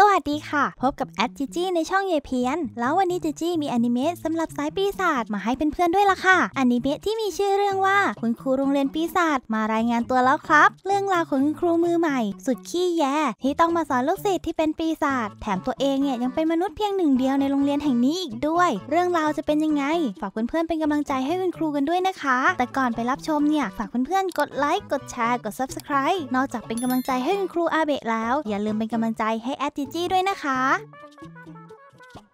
สวัสดีค่ะ พบกับแอดจีจี้ในช่อง เยเพียนแล้ววันนี้จีจี้มีอนิเมะสำหรับสายปีศาจมาให้เเพื่อนๆด้วยล่ะค่ะอนิเมะที่มีชื่อเรื่องว่าคุณครูโรงเรียนปีศาจมารายงานตัวแล้วครับ เรื่องราวของคุณครูมือใหม่ สุดขี้แย่ ที่ต้องมาสอนลูกศิษย์ที่เป็นปีศาจแถมตัวเองเนี่ยยังเป็นมนุษย์เพียงหนึ่งเดียวในโรงเรียนแห่งนี้อีกด้วย เรื่องราวจะเป็นยังไง ฝากเพื่อนๆเป็นกำลังใจให้คุณครูกันด้วยนะคะ แต่ก่อนไปรับชมเนี่ยฝากเพื่อนๆกดไลค์กดแชร์กดซับสไครต์นอกจากเป็นกำลังใจให้คุณครูอาเบะแล้วอย่าลืมเป็นกำลังใจให้แอดจจี้ด้วยนะคะ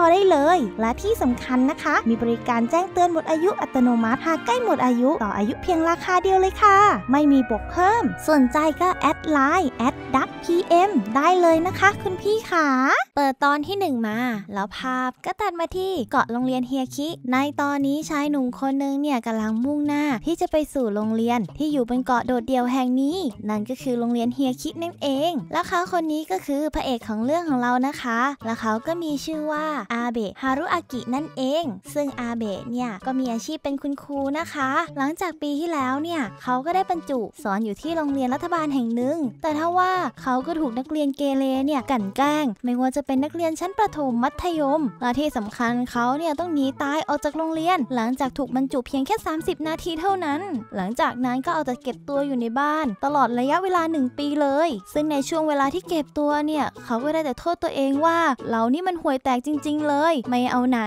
ออได้เลยและที่สำคัญนะคะ มีบริการแจ้งเตือนหมดอายุอัตโนมัติ หากใกล้หมดอายุ ต่ออายุเพียงราคาเดียวเลยค่ะ ไม่มีบวกเพิ่มสนใจก็ แอดไลน์แอดดักพีเอ็มได้เลยนะคะคุณพี่ขาเปิดตอนที่1มา แล้วภาพก็ตัดมาที่เกาะโรงเรียนเฮียคิ ในตอนนี้ชายหนุ่มคนนึงเนี่ยกำลังมุ่งหน้าที่จะไปสู่โรงเรียนที่อยู่บนเกาะโดดเดี่ยวแห่งนี้นั่นก็คือโรงเรียนเฮียคินั่นเอง แล้วเขาคนนี้ก็คือพระเอกของเรื่องของเรานะคะ แล้วเขาก็มีชื่อว่าอาเบะ ฮารุอากิ นั่นเอง ซึ่งอาเบะเนี่ย ก็มีอาชีพเป็นคุณครูนะคะ หลังจากปีที่แล้วเนี่ย เขาก็ได้บรรจุสอนอยู่ที่โรงเรียนรัฐบาลแห่งหนึ่ง แต่ถ้าว่าเขาก็ถูกนักเรียนเกเรเนี่ยกั่นแกล้ง ไม่ว่าจะเป็นนักเรียนชั้นประถมมัธยม และที่สำคัญเขาเนี่ยต้องหนีตายออกจากโรงเรียน หลังจากถูกบรรจุเพียงแค่30 นาทีเท่านั้น หลังจากนั้นก็เอาแต่เก็บตัวอยู่ในบ้าน ตลอดระยะเวลา 1 ปีเลย ซึ่งในช่วงเวลาที่เก็บตัวเนี่ยเขาก็ได้แต่โทษตัวเองว่าเรานี่มันห่วยแตกจริงเลยไม่เอาไหน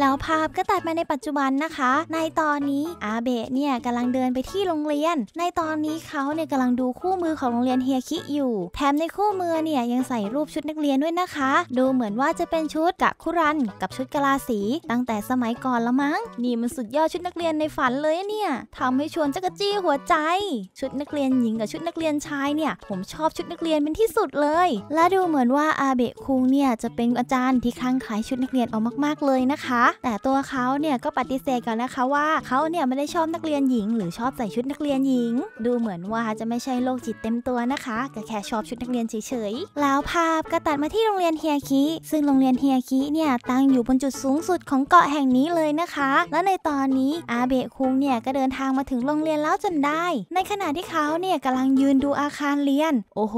แล้วภาพก็ตัดมาในปัจจุบันนะคะ ในตอนนี้อาเบะเนี่ยกำลังเดินไปที่โรงเรียน ในตอนนี้เขาเนี่ยกำลังดูคู่มือของโรงเรียนเฮียคิอยู่ แถมในคู่มือเนี่ยยังใส่รูปชุดนักเรียนด้วยนะคะ ดูเหมือนว่าจะเป็นชุดกะคุรัน กับชุดกะลาสี ตั้งแต่สมัยก่อนละมั้ง นี่มันสุดยอดชุดนักเรียนในฝันเลยเนี่ยทำให้ชวนจักรจี้หัวใจ ชุดนักเรียนหญิงกับชุดนักเรียนชายเนี่ย ผมชอบชุดนักเรียนเป็นที่สุดเลย และดูเหมือนว่าอาเบะคุงเนี่ยจะเป็นอาจารย์ที่คลั่งขายชุดนักเรียนออามากๆเลยนะคะ แต่ตัวเขาเนี่ยก็ปฏิเสธก่อนนะคะว่าเขาเนี่ยไม่ได้ชอบนักเรียนหญิง หรือชอบใส่ชุดนักเรียนหญิง ดูเหมือนว่าจะไม่ใช่โรคจิตเต็มตัวนะคะก็แค่ชอบชุดนักเรียนเฉยๆ แล้วภาพก็ตัดมาที่โรงเรียนเฮียคิซึ่งโรงเรียนเฮียคิเนี่ยตั้งอยู่บนจุดสูงสุดของเกาะแห่งนี้เลยนะคะ และในตอนนี้อาเบะคุงเนี่ยก็เดินทางมาถึงโรงเรียนแล้วจนได้ ในขณะที่เขาเนี่ยกำลังยืนดูอาคารเรียนโอ้โห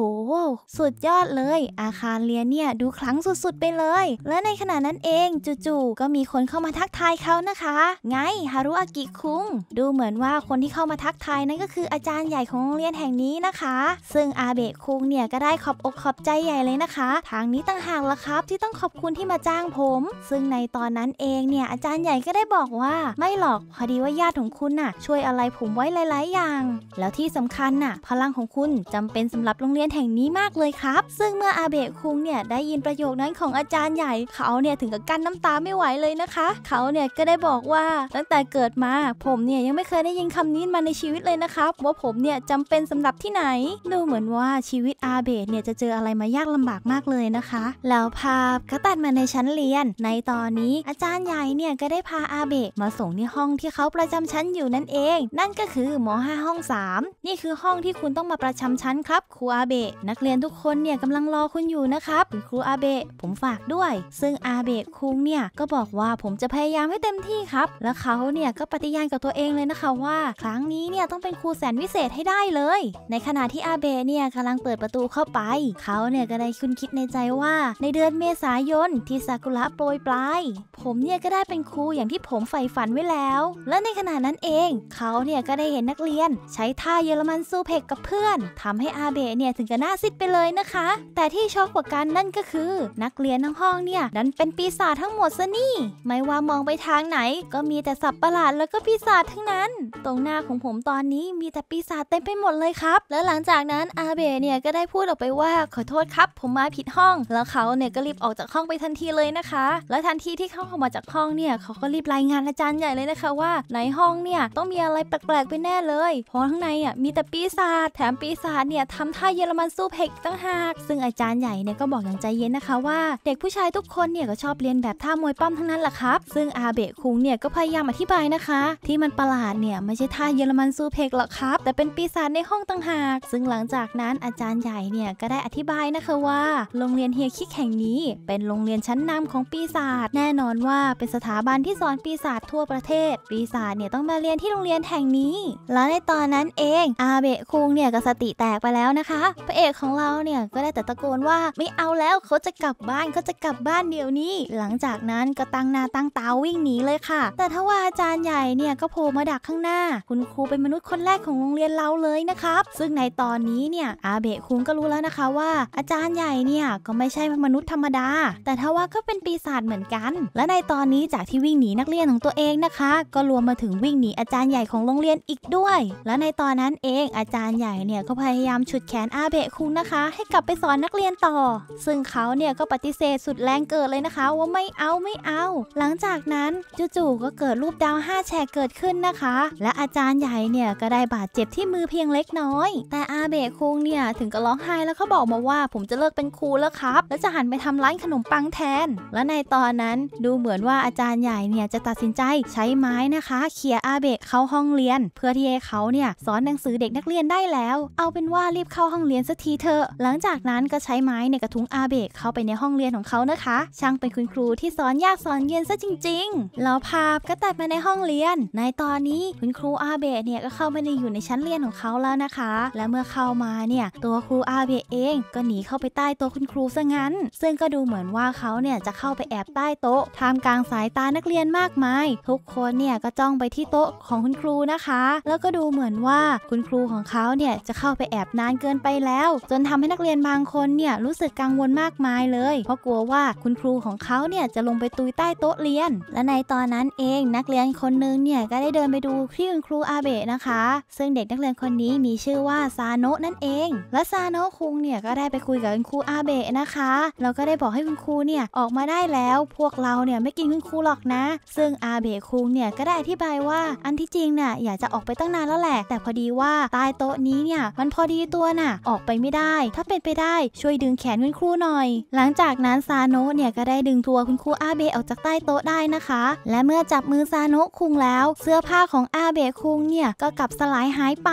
สุดยอดเลย อาคารเรียนเนี่ยดูคลังสุดๆไปเลย และในขณะนั้น้นเองจู่ๆก็มีคนเข้ามาทักทายเขานะคะ ไงฮารุอากิคุง ดูเหมือนว่าคนที่เข้ามาทักทายนั้นก็คือ อาจารย์ใหญ่ของโรงเรียนแห่งนี้นะคะ ซึ่งอาเบะคุงเนี่ยก็ได้ขอบอกขอบใจใหญ่เลยนะคะ ทางนี้ต่างหากละครับ ที่ต้องขอบคุณที่มาจ้างผม ซึ่งในตอนนั้นเองเนี่ยอาจารย์ใหญ่ก็ได้บอกว่า ไม่หรอกพอดีว่าญาติของคุณน่ะช่วยอะไรผมไว้หลาย ๆ อย่าง แล้วที่สำคัญน่ะ พลังของคุณจำเป็นสำหรับโรงเรียนแห่งนี้มากเลยครับ ซึ่งเมื่ออาเบะคุงเนี่ยได้ยินประโยคนั้นของอาจารย์ใหญ่เขาเนี่ยถึงกับกั้นน้ำตาไม่ไหวเลยนะคะ เขาเนี่ยก็ได้บอกว่าตั้งแต่เกิดมาผมเนี่ยยังไม่เคยได้ยินคำนี้มาในชีวิตเลยนะครับว่าผมเนี่ยจำเป็นสำหรับที่ไหน ดูเหมือนว่าชีวิตอาเบะเนี่ยจะเจออะไรมายากลำบากมากเลยนะคะ แล้วภาพก็ตัดมาในชั้นเรียน ในตอนนี้อาจารย์ใหญ่เนี่ยก็ได้พาอาเบะมาส่งที่ห้องที่เขาประจำชั้นอยู่นั่นเอง นั่นก็คือหมอห้าห้อง3นี่คือห้องที่คุณต้องมาประจำชั้นครับครูอาเบะนักเรียนทุกคนเนี่ยกำลังรอคุณอยู่นะครับครูอาเบะผมฝากด้วย ซึ่งอาเบะเบคุงเนี่ยก็บอกว่าผมจะพยายามให้เต็มที่ครับ แล้วเขาเนี่ยก็ปฏิญาณกับตัวเองเลยนะคะว่า ครั้งนี้เนี่ยต้องเป็นครูแสนวิเศษให้ได้เลย ในขณะที่อาเบเนี่ยกำลังเปิดประตูเข้าไปเขาเนี่ยก็ได้คุณคิดในใจว่า ในเดือนเมษายนที่ซากุระโปรยปลายผมเนี่ยก็ได้เป็นครูอย่างที่ผมใฝ่ฝันไว้แล้ว และในขณะนั้นเองเขาเนี่ยก็ได้เห็นนักเรียนใช้ท่าเยอรมันซูเพกกับเพื่อน ทำให้อาเบเนี่ยถึงกับหน้าซิดไปเลยนะคะ แต่ที่ช็อกกว่ากันนั่นก็คือ นักเรียนทั้งห้องเนี่ยดันเป็นปปีศาจทั้งหมดซะนี่ ไม่ว่ามองไปทางไหน ก็มีแต่สับประหลาดแล้วก็ปีศาจทั้งนั้น ตรงหน้าของผมตอนนี้มีแต่ปีศาจเต็มไปหมดเลยครับแล้วหลังจากนั้นอาเบะเนี่ยก็ได้พูดออกไปว่าขอโทษครับผมมาผิดห้อง แล้วเขาเนี่ยก็รีบออกจากห้องไปทันทีเลยนะคะ แล้วทันทีที่เขาออกมาจากห้องเนี่ยเขาก็รีบรายงานอาจารย์ใหญ่เลยนะคะว่าในห้องเนี่ยต้องมีอะไรแปลกๆไปแน่เลยเพราะข้างในอ่ะมีแต่ปีศาจแถมปีศาจเนี่ยทำท่าเยอรมันสู้เพกตั้งหาก ซึ่งอาจารย์ใหญ่เนี่ยก็บอกอย่างใจเย็นนะคะว่าเด็กผู้ชายทุกคนเนี่ยก็ชอบเรียนแบบท่ามวยป้อมทั้งนั้นแหละครับ ซึ่งอาเบะคุงเนี่ยก็พยายามอธิบายนะคะ ที่มันประหลาดเนี่ยไม่ใช่ท่าเยอรมันซูเพกหรอกครับ แต่เป็นปีศาจในห้องต่างหากซึ่งหลังจากนั้นอาจารย์ใหญ่เนี่ยก็ได้อธิบายนะคะว่า โรงเรียนเฮียคิกแห่งนี้ เป็นโรงเรียนชั้นนำของปีศาจแน่นอนว่าเป็นสถาบันที่สอนปีศาจทั่วประเทศ ปีศาจเนี่ยต้องมาเรียนที่โรงเรียนแห่งนี้ แล้วในตอนนั้นเองอาเบะคุงเนี่ยก็สติแตกไปแล้วนะคะพระเอกของเราเนี่ยก็ได้แต่ตะโกนว่า ไม่เอาแล้วเขาจะกลับบ้านเขาจะกลับบ้านเดี๋ยวนี้หลังจากนั้นก็ตั้งหน้าตั้งตาวิ่งหนีเลยค่ะ แต่ถ้าว่าอาจารย์ใหญ่เนี่ยก็โผล่มาดักข้างหน้า คุณครูเป็นมนุษย์คนแรกของโรงเรียนเราเลยนะครับซึ่งในตอนนี้เนี่ยอาเบะคุงก็รู้แล้วนะคะว่า อาจารย์ใหญ่เนี่ยก็ไม่ใช่มนุษย์ธรรมดา แต่ถ้าว่าก็เป็นปีศาจเหมือนกัน และในตอนนี้จากที่วิ่งหนีนักเรียนของตัวเองนะคะ ก็รวมมาถึงวิ่งหนีอาจารย์ใหญ่ของโรงเรียนอีกด้วย และในตอนนั้นเอง อาจารย์ใหญ่เนี่ยก็พยายามฉุดแขนอาเบะคุงนะคะ ให้กลับไปสอนนักเรียนต่อ ซึ่งเขาเนี่ยก็ปฏิเสธสุดแรงเกิดเลยนะคะคะว่าไม่เอาไม่เอา หลังจากนั้นจู่ๆก็เกิดรูปดาว5แฉกเกิดขึ้นนะคะ และอาจารย์ใหญ่เนี่ยก็ได้บาดเจ็บที่มือเพียงเล็กน้อย แต่อาเบะคุงเนี่ยถึงก็ร้องไห้ แล้วก็บอกมาว่า ผมจะเลิกเป็นครูแล้วครับ แล้วจะหันไปทำร้านขนมปังแทน และในตอนนั้นดูเหมือนว่าอาจารย์ใหญ่เนี่ยจะตัดสินใจใช้ไม้นะคะเขี่ยอาเบะเข้าห้องเรียนเพื่อที่ให้เขาเนี่ยสอนหนังสือเด็กนักเรียนได้แล้ว เอาเป็นว่ารีบเข้าห้องเรียนสักทีเถอะหลังจากนั้นก็ใช้ไม้ในกระทุงอาเบะเข้าไปในห้องเรียนของเขานะคะ ช่างเป็นคุณครูที่สอนยากสอนเย็นซะจริงๆ แล้วภาพก็ตัดมาในห้องเรียน ในตอนนี้คุณครูอาเบะเนี่ยก็เข้ามาในอยู่ในชั้นเรียนของเขาแล้วนะคะ และเมื่อเข้ามาเนี่ยตัวครูอาเบะเองก็หนีเข้าไปใต้โต๊ะคุณครูซะงั้น ซึ่งก็ดูเหมือนว่าเขาเนี่ยจะเข้าไปแอบใต้โต๊ะท่ามกลางสายตานักเรียนมากมาย ทุกคนเนี่ยก็จ้องไปที่โต๊ะของคุณครูนะคะ แล้วก็ดูเหมือนว่าคุณครูของเขาเนี่ยจะเข้าไปแอบนานเกินไปแล้ว จนทำให้นักเรียนบางคนเนี่ยรู้สึกกังวลมากมาย เลย เพราะกลัวว่าคุณครูของเขาเนี่ยจะลงไปตุยใต้โต๊ะเรียน และในตอนนั้นเองนักเรียนคนนึงเนี่ยก็ได้เดินไปดูที่คุณครูอาเบะนะคะ ซึ่งเด็กนักเรียนคนนี้มีชื่อว่าซาโนะนั่นเอง และซาโนะคุงเนี่ยก็ได้ไปคุยกับคุณครูอาเบะนะคะแล้วก็ได้บอกให้คุณครูเนี่ยออกมาได้แล้วพวกเราเนี่ยไม่กินคุณครูหรอกนะ ซึ่งอาเบะคุงเนี่ยก็ได้อธิบายว่าอันที่จริงน่ะอยากจะออกไปตั้งนานแล้วแหละ แต่พอดีว่าใต้โต๊ะนี้เนี่ยมันพอดีตัวน่ะ ออกไปไม่ได้ ถ้าเป็นไปได้ช่วยดึงแขนคุณครูหน่อย หลังจากนั้นซาโนะเนี่ยก็ได้ดึงนึ่งตัวคุณครูอาเบะออกจากใต้โต๊ะได้นะคะ และเมื่อจับมือซาโนะคุงแล้ว เสื้อผ้าของอาเบะคุงเนี่ยก็กลับสลายหายไป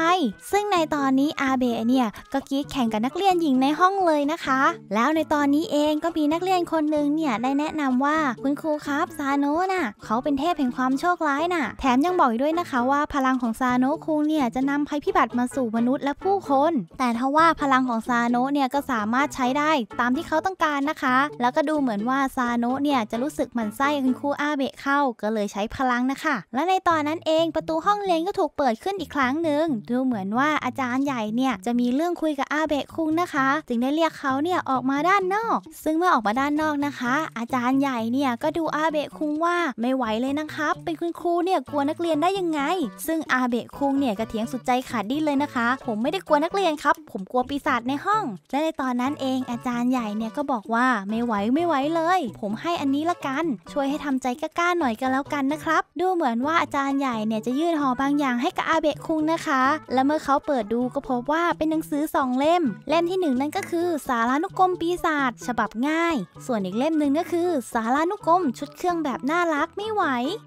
ซึ่งในตอนนี้อาเบะเนี่ยก็กีดแข่งกับนักเรียนหญิงในห้องเลยนะคะ แล้วในตอนนี้เองก็มีนักเรียนคนหนึ่งเนี่ยได้แนะนำว่าคุณครูครับซาโนะน่ะเขาเป็นเทพแห่งความโชคร้ายน่ะ แถมยังบอกอีกด้วยนะคะว่าพลังของซาโนะคุงเนี่ยจะนำภัยพิบัติมาสู่มนุษย์และผู้คน แต่ทว่าพลังของซาโนะเนี่ยก็สามารถใช้ได้ตามที่เขาต้องการนะคะ แล้วก็ดูเหมือนว่าซาาโนะเนี่ยจะรู้สึกมันไส้คุณครูอาเบะเข้าก็เลยใช้พลังนะคะและในตอนนั้นเองประตูห้องเรียนก็ถูกเปิดขึ้นอีกครั้งหนึ่งดูเหมือนว่าอาจารย์ใหญ่เนี่ยจะมีเรื่องคุยกับอาเบะคุงนะคะ จึงได้เรียกเขาเนี่ยออกมาด้านนอก ซึ่งเมื่อออกมาด้านนอกนะคะ อาจารย์ใหญ่เนี่ยก็ดูอาเบะคุงว่าไม่ไหวเลยนะครับเป็นคุณครูเนี่ยกลัวนักเรียนได้ยังไง ซึ่งอาเบะคุงเนี่ยก็เถียงสุดใจขาดดิ้นเลยนะคะ ผมไม่ได้กลัวนักเรียนครับผมกลัวปีศาจในห้อง และในตอนนั้นเองอาจารย์ใหญ่เนี่ยก็บอกว่าไม่ไหวไม่ไหวเลยผมให้อันนี้ละกันช่วยให้ทำใจกล้าๆหน่อยกันแล้วกันนะครับดูเหมือนว่าอาจารย์ใหญ่เนี่ยจะยื่นห่อบางอย่างให้กับอาเบะคุงนะคะ และเมื่อเขาเปิดดูก็พบว่าเป็นหนังสือสองเล่ม เล่มที่1นนั่นก็คือสารานุกรมปีศาจฉบับง่าย ส่วนอีกเล่มหนึ่งก็คือ สารานุกรมชุดเครื่องแบบน่ารักไม่ไหว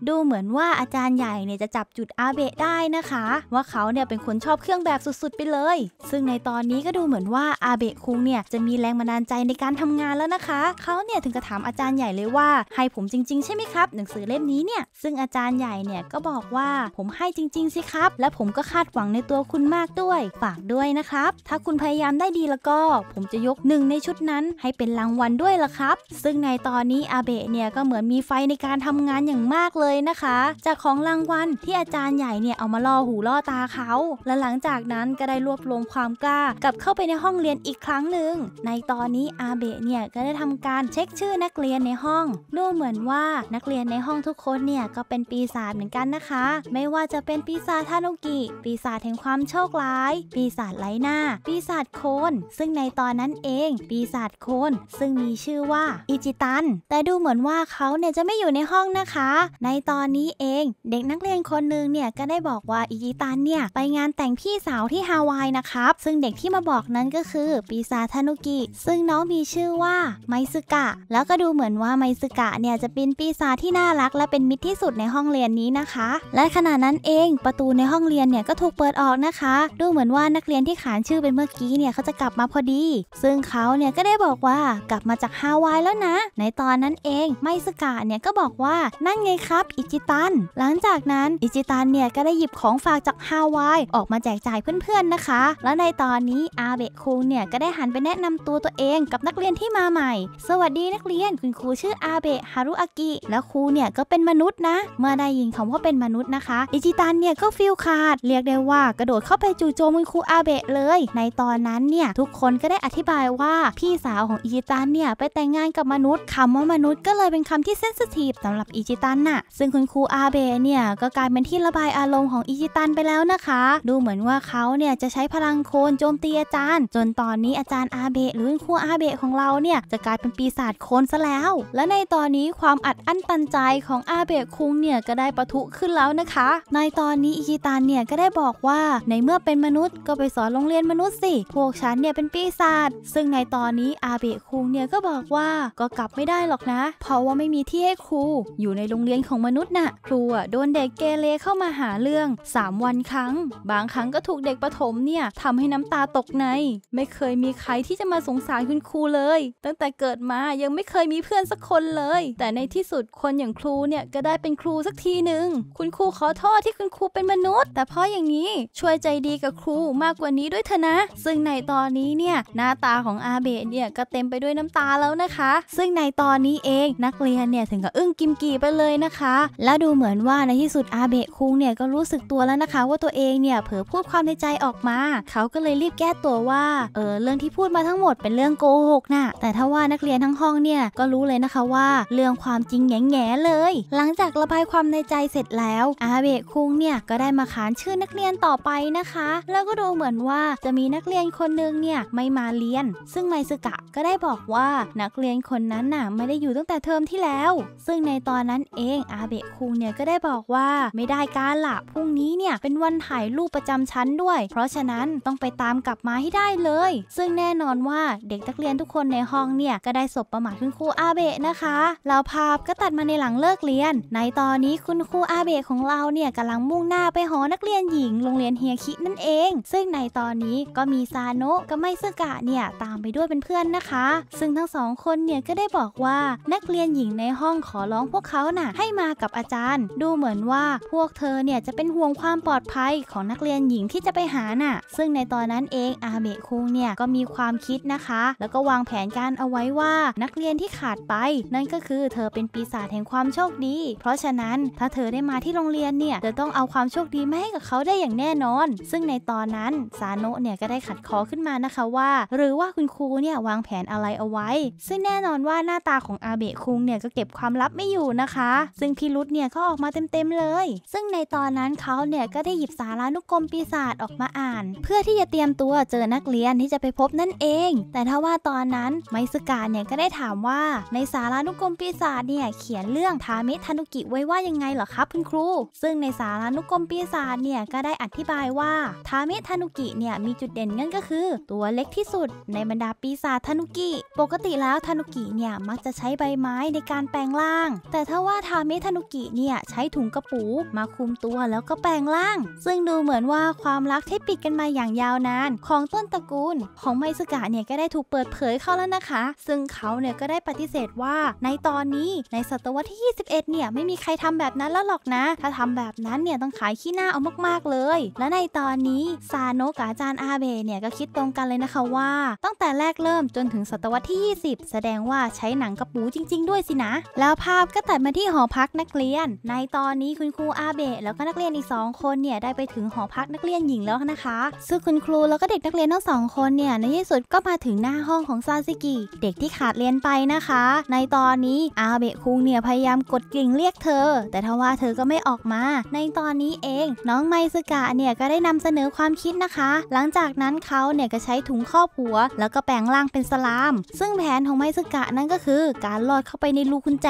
ดูเหมือนว่าอาจารย์ใหญ่เนี่ยจะจับจุดอาเบะได้นะคะ ว่าเขาเนี่ยเป็นคนชอบเครื่องแบบสุดๆไปเลย ซึ่งในตอนนี้ก็ดูเหมือนว่าอาเบะคุงเนี่ยจะมีแรงบันดาลใจในการทำงานแล้วนะคะเขาเนี่ยถึงกระถามอาจารจารย์ใหญ่เลยว่าให้ผมจริงๆ ใช่ไหมครับหนังสือเล่มนี้เนี่ยซึ่งอาจารย์ใหญ่เนี่ยก็บอกว่าผมให้จริง ๆ สิครับ และผมก็คาดหวังในตัวคุณมากด้วยฝากด้วยนะครับ ถ้าคุณพยายามได้ดีแล้วก็ ผมจะยกหนึ่งในชุดนั้นให้เป็นรางวัลด้วยละครับ ซึ่งในตอนนี้อาเบะเนี่ยก็เหมือนมีไฟในการทำงานอย่างมากเลยนะคะ จากของรางวัลที่อาจารย์ใหญ่เนี่ยเอามาล่อหูล่อตาเขาและหลังจากนั้นก็ได้รวบรวมความกล้ากลับเข้าไปในห้องเรียนอีกครั้งหนึ่งในตอนนี้อาเบะเนี่ยก็ได้ทำการเช็คชื่อนักเรียนในห้อง ดูเหมือนว่านักเรียนในห้องทุกคนเนี่ยก็เป็นปีศาจเหมือนกันนะคะ ไม่ว่าจะเป็นปีศาจทานุกิ ปีศาจแห่งความโชคร้าย ปีศาจไร้หน้า ปีศาจโคนซึ่งในตอนนั้นเองปีศาจโคนซึ่งมีชื่อว่าอิจิตัน แต่ดูเหมือนว่าเขาเนี่ยจะไม่อยู่ในห้องนะคะ ในตอนนี้เองเด็กนักเรียนคนหนึ่งเนี่ยก็ได้บอกว่าอิจิตันเนี่ยไปงานแต่งพี่สาวที่ฮาวายนะครับซึ่งเด็กที่มาบอกนั้นก็คือ ปีศาจทานุกิ ซึ่งน้องมีชื่อว่าไมซึกะ แล้วก็ดูเหมือนว่าไมซึกะเนี่ยจะเป็นปีศาจที่น่ารัก และเป็นมิตรที่สุดในห้องเรียนนี้นะคะ และขณะนั้นเองประตูในห้องเรียนเนี่ยก็ถูกเปิดออกนะคะ ดูเหมือนว่านักเรียนที่ขานชื่อเป็นเมื่อกี้เนี่ยเขาจะกลับมาพอดี ซึ่งเขาเนี่ยก็ได้บอกว่ากลับมาจากฮาวายแล้วนะ ในตอนนั้นเองไมซึกะเนี่ยก็บอกว่านั่นไงครับอิจิตันหลังจากนั้นอิจิตันเนี่ยก็ได้หยิบของฝากจากฮาวายออกมาแจกจ่ายเพื่อนๆนะคะ และในตอนนี้อาเบะคุงเนี่ยก็ได้หันไปแนะนำตัวตัวเองกับนักเรียนที่มาใหม่สวัสดีนักเรียนคุณครูชื่ออาเบะฮารุอากิและครูเนี่ยก็เป็นมนุษย์นะ เมื่อได้ยินคำว่าเป็นมนุษย์นะคะอิจิตันเนี่ยก็ฟิลขาด เรียกได้ว่ากระโดดเข้าไปจู่โจมคุณครูอาเบะเลย ในตอนนั้นเนี่ยทุกคนก็ได้อธิบายว่าพี่สาวของอิจิตันเนี่ยไปแต่งงานกับมนุษย์ คำว่ามนุษย์ก็เลยเป็นคำที่เซนสิทีฟสำหรับอิจิตันน่ะซึ่งคุณครูอาเบะเนี่ยก็กลายเป็นที่ระบายอารมณ์ของอิจิตันไปแล้วนะคะ ดูเหมือนว่าเขาเนี่ยจะใช้พลังโคนโจมตีอาจารย์ จนตอนนี้อาจารย์อาเบะหรือคุณครูอาเบะของเราเนี่ยจะกลายเป็นปีศาจโคนซะแล้วแล้วและในตอนนี้ความอัดอั้นตันใจของอาเบะคุงเนี่ยก็ได้ประทุขึ้นแล้วนะคะ ในตอนนี้อิกิตันเนี่ยก็ได้บอกว่าในเมื่อเป็นมนุษย์ก็ไปสอนโรงเรียนมนุษย์สิ พวกฉันเนี่ยเป็นปีศาจซึ่งในตอนนี้อาเบะคุงเนี่ยก็บอกว่าก็กลับไม่ได้หรอกนะ เพราะว่าไม่มีที่ให้ครู อยู่ในโรงเรียนของมนุษย์นะ่ะครูอ่ะโดนเด็กเกเรเข้ามาหาเรื่อง 3 วันครั้ง บางครั้งก็ถูกเด็กประถมเนี่ยทำให้น้ำตาตกในไม่เคยมีใครที่จะมาสงสารคุณครูเลย ตั้งแต่เกิดมายังไม่เคยมีเพื่อนสักคนเลย แต่ในที่สุดคนอย่างครูเนี่ยก็ได้เป็นครูสักทีหนึ่งคุณครูขอโทษที่คุณครูเป็นมนุษย์ แต่เพราะอย่างนี้ช่วยใจดีกับครูมากกว่านี้ด้วยเถอะนะ ซึ่งในตอนนี้เนี่ยหน้าตาของอาเบะเนี่ยก็เต็มไปด้วยน้ำตาแล้วนะคะ ซึ่งในตอนนี้เองนักเรียนเนี่ยถึงกับอึ้งกิมกีไปเลยนะคะ และดูเหมือนว่าในที่สุดอาเบะคุงเนี่ยก็รู้สึกตัวแล้วนะคะ ว่าตัวเองเนี่ยเผลอพูดความในใจออกมา เขาก็เลยรีบแก้ตัวว่าเออเรื่องที่พูดมาทั้งหมดเป็นเรื่องโกหกนะ่ะแต่ถ้าว่านักเรียนทั้งห้องเนี่ยก็รู้เลยนะคะว่าเรื่องความจริงแง่ๆเลย หลังจากระบายความในใจเสร็จแล้วอาเบะคุงเนี่ยก็ได้มาขานชื่อนักเรียนต่อไปนะคะ แล้วก็ดูเหมือนว่าจะมีนักเรียนคนนึงเนี่ยไม่มาเรียน ซึ่งไมซึกะก็ได้บอกว่านักเรียนคนนั้นน่ะไม่ได้อยู่ตั้งแต่เทอมที่แล้ว ซึ่งในตอนนั้นเองอาเบะคุงเนี่ยก็ได้บอกว่าไม่ได้การละพรุ่งนี้เนี่ยเป็นวันถ่ายรูปประจำชั้นด้วย เพราะฉะนั้นต้องไปตามกลับมาให้ได้เลย ซึ่งแน่นอนว่าเด็กนักเรียนทุกคนในห้องเนี่ยก็ได้สบประมาทคุณครูอาเบะนะคะ เราภาพก็ตัดมาในหลังเลิกเรียน ในตอนนี้คุณครูอาเบะของเราเนี่ยกำลังมุ่งหน้าไปหอนักเรียนหญิงโรงเรียนเฮียคินั่นเอง ซึ่งในตอนนี้ก็มีซาโนะกับไมซึกะเนี่ยตามไปด้วยเป็นเพื่อนนะคะ ซึ่งทั้งสองคนเนี่ยก็ได้บอกว่านักเรียนหญิงในห้องขอร้องพวกเขาน่ะให้มากับอาจารย์ ดูเหมือนว่าพวกเธอเนี่ยจะเป็นห่วงความปลอดภัยของนักเรียนหญิงที่จะไปหาน่ะ ซึ่งในตอนนั้นเองอาเบะคุงเนี่ยก็มีความคิดนะคะ แล้วก็วางแผนการเอาไว้ว่านักเรียนที่ขาดาดไปนั่นก็คือเธอเป็นปีศาจแห่งความโชคดี เพราะฉะนั้นถ้าเธอได้มาที่โรงเรียนเนี่ยเธอต้องเอาความโชคดีมาให้กับเขาได้อย่างแน่นอน ซึ่งในตอนนั้นซาโนะเนี่ยก็ได้ขัดคอขึ้นมานะคะว่า หรือว่าคุณครูเนี่ยวางแผนอะไรเอาไว้ ซึ่งแน่นอนว่าหน้าตาของอาเบะคุงเนี่ยก็เก็บความลับไม่อยู่นะคะ ซึ่งพิรุษเนี่ยก็ออกมาเต็มๆเลย ซึ่งในตอนนั้นเขาเนี่ยก็ได้หยิบสารานุกรมปีศาจออกมาอ่าน เพื่อที่จะเตรียมตัวเจอนักเรียนที่จะไปพบนั่นเอง แต่ถ้าว่าตอนนั้นไมซ์กาเนี่ยก็ได้ถามว่าในสารานุกรมปีศาจเนี่ยเขียนเรื่องทาเมทานุกิไว้ว่ายังไงเหรอครับคุณครูซึ่งในสารานุกรมปีศาจเนี่ยก็ได้อธิบายว่าทาเมทานุกิเนี่ยมีจุดเด่นนั่นก็คือ ตัวเล็กที่สุด ในบรรดาปีศาจทานุกิ ปกติแล้วทานุกิเนี่ยมักจะใช้ใบไม้ในการแปลงร่าง แต่ถ้าว่าทาเมทานุกิเนี่ยใช้ถุงกระปูมาคุมตัวแล้วก็แปลงร่าง ซึ่งดูเหมือนว่าความรักที่ปิดกันมาอย่างยาวนาน ของต้นตระกูล ของไมสกะเนี่ยก็ได้ถูกเปิดเผยเข้าแล้วนะคะ ซึ่งเขาเนี่ยก็ได้ปฏิฏิเสธว่าในตอนนี้ในศตวรรษที่ 21 เนี่ยไม่มีใครทำแบบนั้นแล้วหรอกนะ ถ้าทำแบบนั้นเนี่ยต้องขายขี้หน้าเอามากๆเลย และในตอนนี้ซาโนกับอาจารย์อาเบเนี่ยก็คิดตรงกันเลยนะคะว่าตั้งแต่แรกเริ่มจนถึงศตวรรษที่ 20 แสดงว่าใช้หนังกระปูจริงๆด้วยสินะ แล้วภาพก็ตัดมาที่หอพักนักเรียน ในตอนนี้คุณครูอาเบะแล้วก็นักเรียนอีก 2 คนเนี่ยได้ไปถึงหอพักนักเรียนหญิงแล้วนะคะ ซึ่งคุณครูแล้วก็เด็กนักเรียนทั้งสองคนเนี่ยในที่สุดก็มาถึงหน้าห้องของซาซิกิ เด็กที่ขาดเรียนไปนะคะในตอนนี้อาเบะคุงเนี่ยพยายามกดกริ่งเรียกเธอ แต่ทว่าเธอก็ไม่ออกมา ในตอนนี้เองน้องไมซึกะเนี่ยก็ได้นำเสนอความคิดนะคะ หลังจากนั้นเขาเนี่ยก็ใช้ถุงครอบหัว แล้วก็แปลงร่างเป็นสลาม ซึ่งแผนของไมซึกะนั่นก็คือ การลอดเข้าไปในรูกุญแจ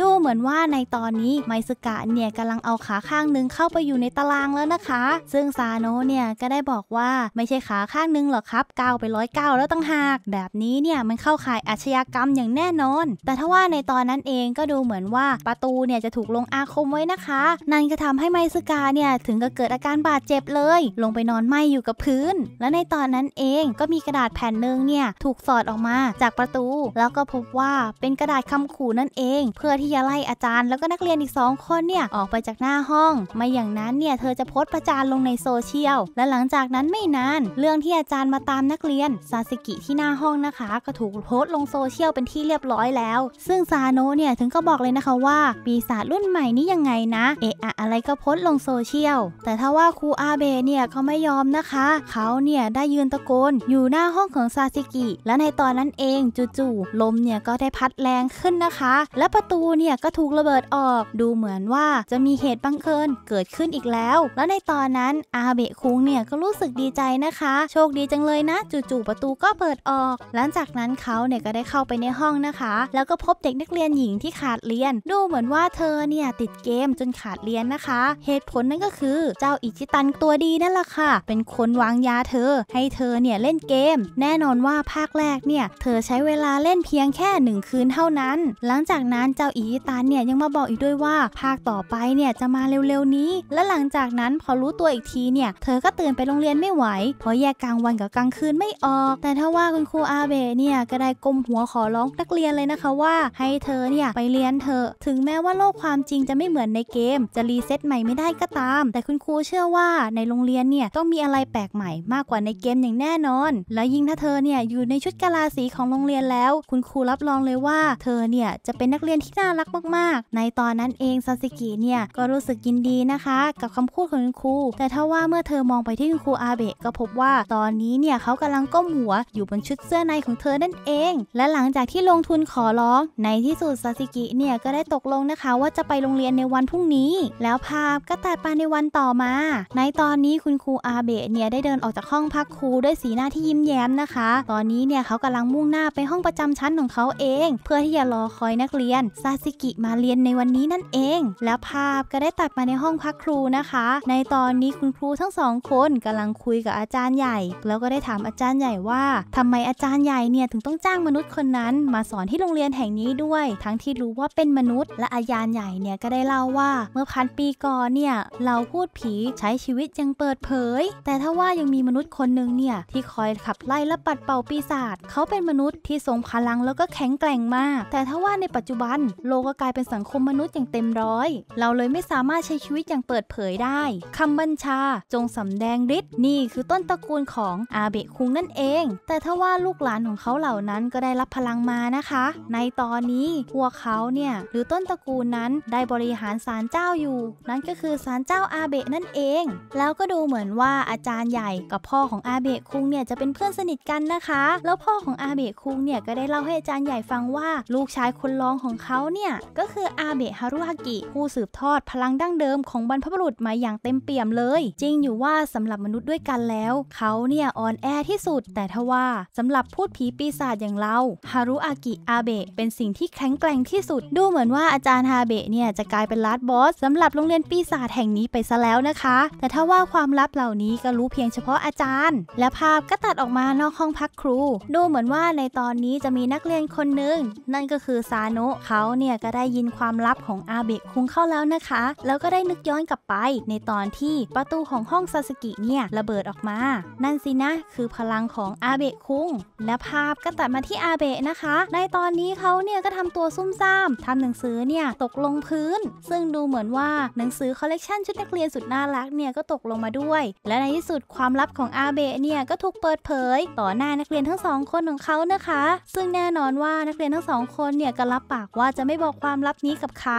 ดูเหมือนว่าในตอนนี้ไมซึกะเนี่ยกำลังเอาขาข้างนึงเข้าไปอยู่ในตารางแล้วนะคะ ซึ่งซาโนเนี่ยก็ได้บอกว่าไม่ใช่ขาข้างนึงหรอกครับก้าวไปร้อยก้าวแล้วตั้งหากแบบนี้เนี่ยมันเข้าข่ายอาชญากรรมอย่างแน่นนอนแต่ถ้าว่าในตอนนั้นเองก็ดูเหมือนว่าประตูเนี่ย จะถูกลงอาคมไว้นะคะ นั่นก็ทำให้ไมซึกาเนี่ยถึงกับเกิดอาการบาดเจ็บเลย ลงไปนอนไหมอยู่กับพื้น และในตอนนั้นเองก็มีกระดาษแผ่นหนึ่งเนี่ย ถูกสอดออกมาจากประตู แล้วก็พบว่าเป็นกระดาษคำขู่นั่นเอง เพื่อที่จะไล่อาจารย์แล้วก็นักเรียนอีกสองคนเนี่ยออกไปจากหน้าห้องไม่อย่างนั้นเนี่ยเธอจะโพสต์ประจานลงในโซเชียลและหลังจากนั้นไม่นานเรื่องที่อาจารย์มาตามนักเรียนซาสึกิที่หน้าห้องนะคะก็ถูกโพสต์ลงโซเชียลเป็นที่เรียบร้อยร้อยแล้ว ซึ่งซาโนเนี่ยถึงก็บอกเลยนะคะว่าปีศาจรุ่นใหม่นี้ยังไงนะเอะอะอะไรก็โพสลงโซเชียลแต่ถ้าว่าครูอาเบเนี่ยเขาไม่ยอมนะคะเขาเนี่ยได้ยืนตะโกนอยู่หน้าห้องของซาซิกิ และในตอนนั้นเองจู่ๆลมเนี่ยก็ได้พัดแรงขึ้นนะคะ และประตูเนี่ยก็ถูกระเบิดออกดูเหมือนว่าจะมีเหตุบังเอิญเกิดขึ้นอีกแล้ว และในตอนนั้นอาเบคุงเนี่ยก็รู้สึกดีใจนะคะ โชคดีจังเลยนะ จู่ๆประตูก็เปิดออก หลังจากนั้นเขาเนี่ยก็ได้เข้าไปในห้องนะคะแล้วก็พบเด็กนักเรียนหญิงที่ขาดเรียน ดูเหมือนว่าเธอเนี่ยติดเกมจนขาดเรียนนะคะ เหตุผลนั่นก็คือ เจ้าอิจิตันตัวดีนั่นแหละค่ะ เป็นคนวางยาเธอ ให้เธอเนี่ยเล่นเกม แน่นอนว่าภาคแรกเนี่ยเธอใช้เวลาเล่นเพียงแค่หนึ่งคืนเท่านั้น หลังจากนั้นเจ้าอิจิตันเนี่ยยังมาบอกอีกด้วยว่าภาคต่อไปเนี่ยจะมาเร็วๆนี้ และหลังจากนั้นพอรู้ตัวอีกทีเนี่ยเธอก็ตื่นไปโรงเรียนไม่ไหวเพราะแยกกลางวันกับกลางคืนไม่ออก แต่ถ้าว่าคุณครูอาเบะเนี่ยก็ได้กลมหัวขอร้องนักเรียนเลยนะคะว่าให้เธอเนี่ยไปเรียนเถอะถึงแม้ว่าโลกความจริงจะไม่เหมือนในเกมจะรีเซ็ตใหม่ไม่ได้ก็ตาม แต่คุณครูเชื่อว่าในโรงเรียนเนี่ยต้องมีอะไรแปลกใหม่มากกว่าในเกมอย่างแน่นอน และยิ่งถ้าเธอเนี่ยอยู่ในชุดกะลาสีของโรงเรียนแล้ว คุณครูรับรองเลยว่า เธอเนี่ยจะเป็นนักเรียนที่น่ารักมาก ๆ ในตอนนั้นเอง ซาสึกิเนี่ยก็รู้สึกยินดีนะคะ กับคำพูดของคุณครูแต่ถ้าว่าเมื่อเธอมองไปที่คุณครูอาเบะก็พบว่า ตอนนี้เนี่ยเขากำลังก้มหัวอยู่บนชุดเสื้อในของเธอนั่นเอง และหลังจากที่ลงทุนขอร้องในที่สุดซาสิกิเนี่ย ก็ได้ตกลงนะคะว่าจะไปโรงเรียนในวันพรุ่งนี้ แล้วภาพก็ ตัดมาในวันต่อมา ในตอนนี้คุณครูอาเบะเนี่ย ได้เดินออกจากห้องพักครูด้วยสีหน้าที่ยิ้มแย้มนะคะ ตอนนี้เนี่ยเขากำลังมุ่งหน้าไปห้องประจำชั้นของเขาเอง เพื่อที่จะรอคอยนักเรียนซาสิกิมาเรียนในวันนี้นั่นเอง แล้วภาพก็ได้ตัดมาในห้องพักครูนะคะ ในตอนนี้คุณครูทั้งสองคนกำลังคุยกับอาจารย์ใหญ่ แล้วก็ได้ถามอาจารย์ใหญ่ว่า ทำไมอาจารย์ใหญ่เนี่ยถึงต้องจ้างมนุษย์คนนั้นมาสอนอนที่โรงเรียนแห่งนี้ด้วย ทั้งที่รู้ว่าเป็นมนุษย์ และอาญาใหญ่เนี่ยก็ได้เล่าว่า เมื่อพันปีก่อนเนี่ยเราพูดผีใช้ชีวิตยังเปิดเผย แต่ถ้าว่ายังมีมนุษย์คนหนึ่งเนี่ยที่คอยขับไล่และปัดเป่าปีศาจเขาเป็นมนุษย์ที่ทรงพลังแล้วก็แข็งแกร่งมากแต่ถ้าว่าในปัจจุบันโลกก็กลายเป็นสังคมมนุษย์อย่างเต็มร้อย เราเลยไม่สามารถใช้ชีวิตอย่างเปิดเผยได้คำบัญชาจงสำแดงฤทธิ์นี่คือต้นตระกูลของอาเบคุงนั่นเอง แต่ถ้าว่าลูกหลานของเขาเหล่านั้นก็ได้รับพลังมานะคะในตอนนี้พวกเขาเนี่ยหรือต้นตระกูลนั้นได้บริหารศาลเจ้าอยู่ นั่นก็คือศาลเจ้าอาเบะนั่นเอง แล้วก็ดูเหมือนว่าอาจารย์ใหญ่กับพ่อของอาเบะคุงเนี่ยจะเป็นเพื่อนสนิทกันนะคะ แล้วพ่อของอาเบะคุงเนี่ยก็ได้เล่าให้อาจารย์ใหญ่ฟังว่า ลูกชายคนรองของเขาเนี่ยก็คืออาเบะฮารุฮากิผู้สืบทอดพลังดั้งเดิมของบรรพบุรุษมาอย่างเต็มเปี่ยมเลย จริงอยู่ว่าสำหรับมนุษย์ด้วยกันแล้ว เขาเนี่ยอ่อนแอที่สุด แต่ทว่าสำหรับพูดผีปีศาจอย่างเราฮารุอากิอาเบะเป็นสิ่งที่แข็งแกร่งที่สุด ดูเหมือนว่าอาจารย์ฮาเบะเนี่ยจะกลายเป็นล์ดบอสสำหรับโรงเรียนปีศาจแห่งนี้ไปซะแล้วนะคะ แต่ถ้าว่าความลับเหล่านี้ก็รู้เพียงเฉพาะอาจารย์ และภาพก็ตัดออกมานอกห้องพักครู ดูเหมือนว่าในตอนนี้จะมีนักเรียนคนหนึ่งนั่นก็คือซาโนะเขาเนี่ยก็ได้ยินความลับของอาเบะคุ้งเข้าแล้วนะคะ แล้วก็ได้นึกย้อนกลับไป ในตอนที่ประตูของห้องซาสกิเนี่ยระเบิดออกมา นั่นสินะคือพลังของอาเบะคุ้งและภาพก็ตัดมาที่อาเบะนะคะในตอนนี้เขาเนี่ยก็ทำตัวซุ่มซ่ามทำหนังสือเนี่ยตกลงพื้น ซึ่งดูเหมือนว่าหนังสือคอลเลกชันชุดนักเรียนสุดน่ารักเนี่ยก็ตกลงมาด้วย และในที่สุดความลับของอาเบะเนี่ยก็ถูกเปิดเผยต่อหน้านักเรียนทั้งสองคนของเขานะคะ ซึ่งแน่นอนว่านักเรียนทั้งสองคนเนี่ยก็รับปากว่าจะไม่บอกความลับนี้กับใคร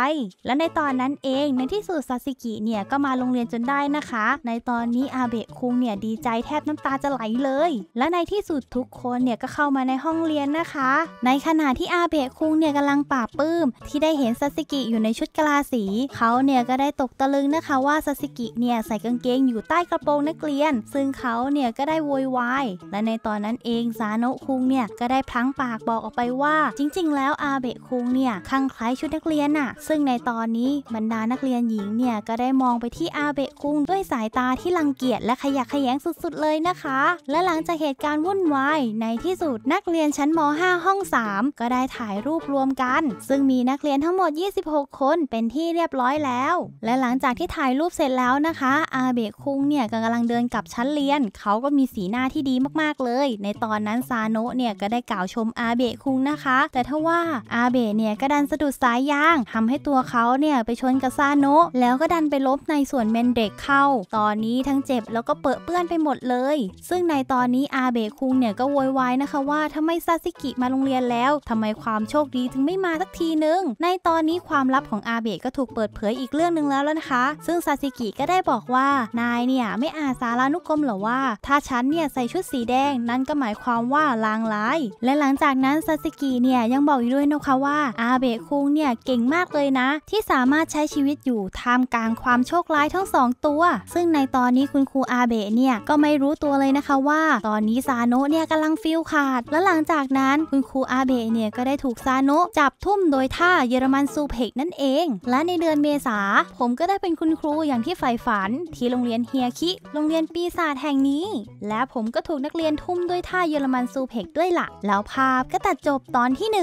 และในตอนนั้นเองในที่สุดซาสิกิเนี่ยก็มาโรงเรียนจนได้นะคะ ในตอนนี้อาเบะคุงเนี่ยดีใจแทบน้ำตาจะไหลเลย และในที่สุดทุกคนเนี่ยก็เข้ามาในห้องเรียนนะคะ ในขณะะที่อาเบะคุงเนี่ยกำลังปราบปื้ม ที่ได้เห็นซาสิกิอยู่ในชุดกลาสี เขาเนี่ยก็ได้ตกตะลึงนะคะว่าซาสิกิเนี่ยใส่กางเกงอยู่ใต้กระโปรงนักเรียน ซึ่งเขาเนี่ยก็ได้โวยวายและในตอนนั้นเองซาโนะคุงเนี่ยก็ได้พลั้งปากบอกออกไปว่า จริงๆ แล้วอาเบะคุงเนี่ยคลั่งคล้ายชุดนักเรียนน่ะซึ่งในตอนนี้บรรดานักเรียนหญิงเนี่ยก็ได้มองไปที่อาเบะคุงด้วยสายตาที่รังเกียจและขยะแขยงสุดๆเลยนะคะ และหลังจากเหตุการณ์วุ่นวายในที่สุดนักเรียนชั้นม .5 ห้อง3ก็ได้ถ่ายรูปรวมกัน ซึ่งมีนักเรียนทั้งหมด 26 คน เป็นที่เรียบร้อยแล้ว และหลังจากที่ถ่ายรูปเสร็จแล้วนะคะอาเบะคุงเนี่ยกำลังเดินกลับชั้นเรียน เขาก็มีสีหน้าที่ดีมากๆเลย ในตอนนั้นซาโนะเนี่ยก็ได้กล่าวชมอาเบะคุงนะคะแต่ทว่าอาเบะเนี่ยก็ดันสะดุดสายยาง ทำให้ตัวเขาเนี่ยไปชนกับซาโนะแล้วก็ดันไปลบในส่วนเมนเด็กเข้า ตอนนี้ทั้งเจ็บแล้วก็เปื้อเปื้อนไปหมดเลย ซึ่งในตอนนี้อาเบะคุงเนี่ยก็โวยวายนะคะว่าทำไมซาซิกิมาโรงเรียนแล้วทำไมความโชคดีถึงไม่มาสักทีนึง ในตอนนี้ความลับของอาเบะก็ถูกเปิดเผยอีกเรื่องหนึ่งแล้วนะคะ ซึ่งซาสิกิก็ได้บอกว่า นายเนี่ยไม่อาสารานุกรมหรอว่า ถ้าฉันเนี่ยใส่ชุดสีแดงนั่นก็หมายความว่าลางร้าย และหลังจากนั้นซาสิกิเนี่ยยังบอกอีกด้วยนะคะว่าอาเบะคุงเนี่ยเก่งมากเลยนะ ที่สามารถใช้ชีวิตอยู่ท่ามกลางความโชคร้ายทั้งสองตัว ซึ่งในตอนนี้คุณครูอาเบะเนี่ยก็ไม่รู้ตัวเลยนะคะว่า ตอนนี้ซาโนะเนี่ยกำลังฟิลขาด และหลังจากนั้นคุณครูอาเบะเนี่ยก็ได้ถูกซาโนะจับทุ่มโดยท่าเยอรมันซูเพกนั่นเอง และในเดือนเมษา ผมก็ได้เป็นคุณครูอย่างที่ใฝ่ฝันที่โรงเรียนเฮียคิ โรงเรียนปีศาจแห่งนี้ และผมก็ถูกนักเรียนทุ่มด้วยท่าเยอรมันซูเพกด้วยละ่ะ แล้วภาพก็ตัดจบตอนที่1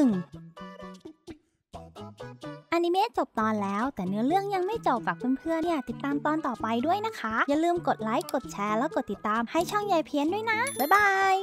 อนิเมะจบตอนแล้วแต่เนื้อเรื่องยังไม่จบฝากเพื่อนๆเนี่ยติดตามตอนต่อไปด้วยนะคะ อย่าลืมกดไลค์กดแชร์ แล้วกดติดตามให้ช่องยายเพี้ยนด้วยนะ บ๊ายบาย